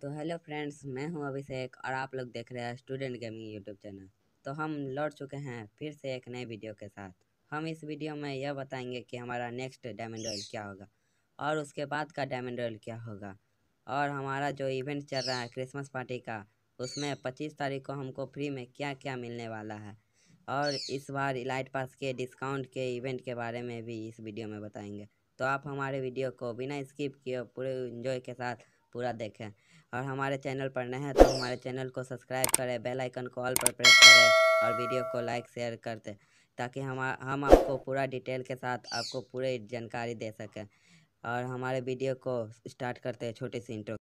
तो hello friends मैं हूं अभिषेक और आप लोग देख रहे हैं स्टूडेंट गेमिंग यूट्यूब चैनल तो हम लौट चुके हैं फिर से एक नए वीडियो के साथ हम इस वीडियो में यह बताएंगे कि हमारा नेक्स्ट डायमंड रॉयल क्या होगा और उसके बाद का डायमंड रॉयल क्या होगा और हमारा जो इवेंट चल रहा है क्रिसमस पार्टी का उसमें पच्चीस तारीख को हमको फ्री में क्या क्या मिलने वाला है और इस बार इलाइट पास के डिस्काउंट के इवेंट के बारे में भी इस वीडियो में बताएंगे तो आप हमारे वीडियो को बिना स्किप किए पूरे इन्जॉय के साथ पूरा देखें और हमारे चैनल पर नए हैं तो हमारे चैनल को सब्सक्राइब करें बेल आइकन को ऑल पर प्रेस करें और वीडियो को लाइक शेयर कर दें ताकि हम हम आपको पूरा डिटेल के साथ आपको पूरी जानकारी दे सकें और हमारे वीडियो को स्टार्ट करते हैं छोटे सी इंट्रो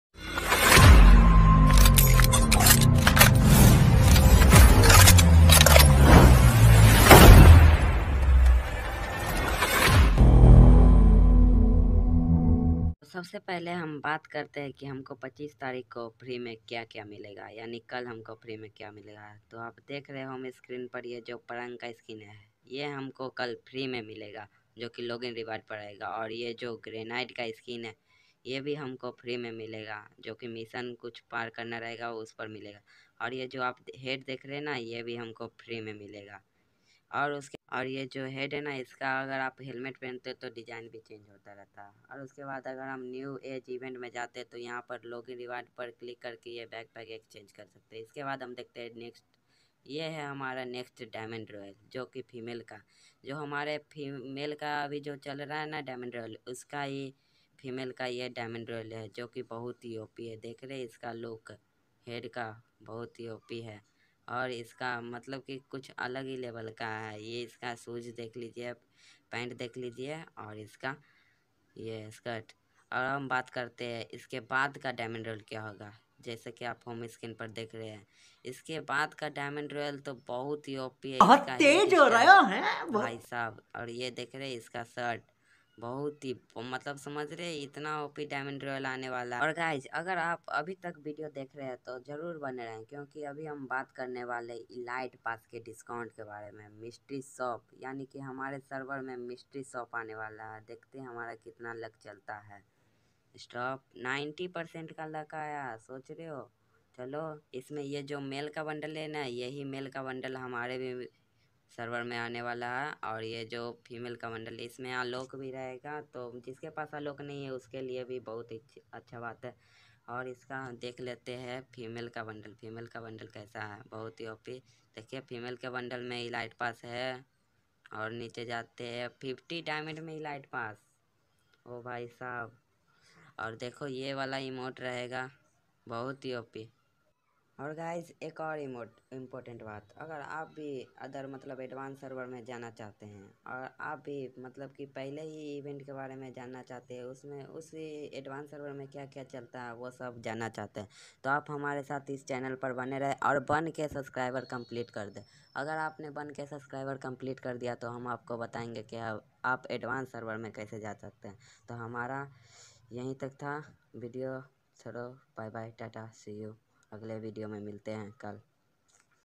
सबसे पहले हम बात करते हैं कि हमको 25 तारीख को फ्री में क्या क्या मिलेगा यानी कल हमको फ्री में क्या मिलेगा तो आप देख रहे हो हम स्क्रीन पर ये जो पलंग का स्किन है ये हमको कल फ्री में मिलेगा जो कि लॉगिन रिवार्ड पर रहेगा और ये जो ग्रेनाइट का स्किन है ये भी हमको फ्री में मिलेगा जो कि मिशन कुछ पार करना रहेगा उस पर मिलेगा और ये जो आप हेड देख रहे हैं ना ये भी हमको फ्री में मिलेगा और उसके और ये जो हेड है ना इसका अगर आप हेलमेट पहनते तो डिज़ाइन भी चेंज होता रहता है और उसके बाद अगर हम न्यू एज इवेंट में जाते हैं तो यहाँ पर इन रिवार्ड पर क्लिक करके ये बैग पैक एक्सचेंज कर सकते हैं इसके बाद हम देखते हैं नेक्स्ट ये है हमारा नेक्स्ट डायमंड रॉयल जो कि फीमेल का जो हमारे फीमेल का अभी जो चल रहा है ना डायमंड रॉयल उसका ही फीमेल का ये डायमंड रॉयल है जो कि बहुत ही ओपी है देख रहे इसका लुक हेड का बहुत ही ओपी है और इसका मतलब कि कुछ अलग ही लेवल का है ये इसका शूज देख लीजिए पैंट देख लीजिए और इसका ये स्कर्ट और हम बात करते हैं इसके बाद का डायमंड रोल क्या होगा जैसे कि आप होम स्क्रीन पर देख रहे हैं इसके बाद का डायमंड रॉयल तो बहुत ही ओपी है तेज हो रहा है भाई साहब और ये देख रहे हैं इसका शर्ट बहुत ही मतलब समझ रहे इतना ओपी डायमंड रॉयल आने वाला और गाइज अगर आप अभी तक वीडियो देख रहे हैं तो जरूर बने रहें क्योंकि अभी हम बात करने वाले इलाइट पास के डिस्काउंट के बारे में मिस्ट्री शॉप यानी कि हमारे सर्वर में मिस्ट्री शॉप आने वाला है देखते हैं हमारा कितना लक चलता है स्टॉप नाइन्टी परसेंट का लक आया सोच रहे हो चलो इसमें ये जो मेल का बंडल है ना यही मेल का बंडल हमारे भी सर्वर में आने वाला है और ये जो फीमेल कमांडर है इसमें आलोक भी रहेगा तो जिसके पास आलोक नहीं है उसके लिए भी बहुत अच्छा बात है और इसका देख लेते हैं फीमेल का बंडल फीमेल का बंडल कैसा है बहुत ही ओपी देखिए फीमेल के बंडल में ही लाइट पास है और नीचे जाते हैं फिफ्टी डायमंड में ही लाइट पास ओ भाई साहब और देखो ये वाला इमोट रहेगा बहुत ही ओपी और गाइज एक और इमोट इम्पोर्टेंट बात अगर आप भी अदर मतलब एडवांस सर्वर में जाना चाहते हैं और आप भी मतलब कि पहले ही इवेंट के बारे में जानना चाहते हैं उसमें उसी एडवांस सर्वर में क्या क्या चलता है वो सब जानना चाहते हैं तो आप हमारे साथ इस चैनल पर बने रहे और बन के सब्सक्राइबर कंप्लीट कर दें अगर आपने बन के सब्सक्राइबर कम्प्लीट कर दिया तो हम आपको बताएंगे कि आप एडवांस सर्वर में कैसे जा सकते हैं तो हमारा यहीं तक था वीडियो छोड़ो bye bye tata see you अगले वीडियो में मिलते हैं कल